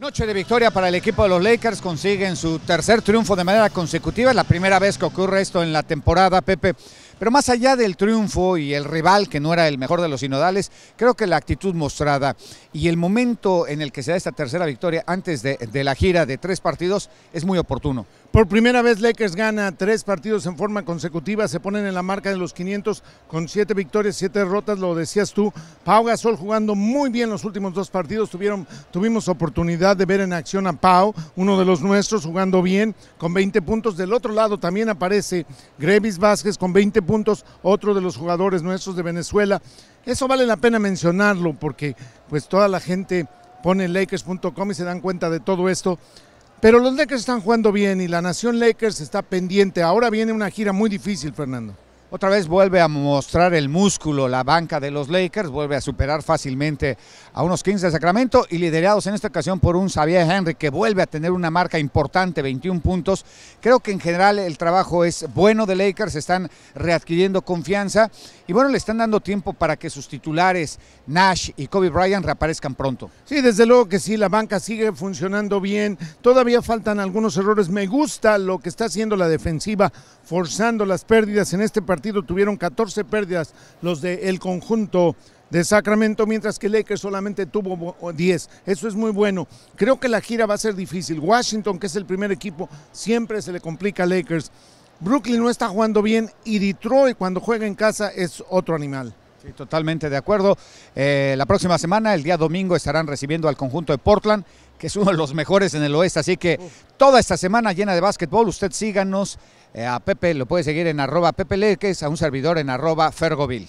Noche de victoria para el equipo de los Lakers, consiguen su tercer triunfo de manera consecutiva, es la primera vez que ocurre esto en la temporada, Pepe. Pero más allá del triunfo y el rival que no era el mejor de los sinodales, creo que la actitud mostrada y el momento en el que se da esta tercera victoria antes de la gira de tres partidos es muy oportuno. Por primera vez Lakers gana tres partidos en forma consecutiva, se ponen en la marca de los 500 con siete victorias, siete derrotas, lo decías tú. Pau Gasol jugando muy bien los últimos dos partidos, tuvieron, tuvimos oportunidad de ver en acción a Pau, uno de los nuestros jugando bien con 20 puntos. Del otro lado también aparece Grevis Vázquez con 20 puntos, otro de los jugadores nuestros de Venezuela. Eso vale la pena mencionarlo porque pues toda la gente pone lakers.com y se dan cuenta de todo esto. Pero los Lakers están jugando bien y la nación Lakers está pendiente. Ahora viene una gira muy difícil, Fernando. Otra vez vuelve a mostrar el músculo la banca de los Lakers, vuelve a superar fácilmente a unos 15 de Sacramento y liderados en esta ocasión por un Xavier Henry que vuelve a tener una marca importante, 21 puntos. Creo que en general el trabajo es bueno de Lakers, están readquiriendo confianza y bueno, le están dando tiempo para que sus titulares Nash y Kobe Bryant reaparezcan pronto. Sí, desde luego que sí, la banca sigue funcionando bien, todavía faltan algunos errores. Me gusta lo que está haciendo la defensiva, forzando las pérdidas en este partido tuvieron 14 pérdidas los del el conjunto de Sacramento, mientras que Lakers solamente tuvo 10. Eso es muy bueno. Creo que la gira va a ser difícil. Washington, que es el primer equipo, siempre se le complica a Lakers. Brooklyn no está jugando bien y Detroit cuando juega en casa es otro animal. Sí, totalmente de acuerdo. Eh, la próxima semana, el día domingo, estarán recibiendo al conjunto de Portland, que es uno de los mejores en el oeste. Así que toda esta semana llena de básquetbol, usted síganos. Eh, a Pepe lo puede seguir en arroba Pepe Leques, a un servidor en arroba Fergovil.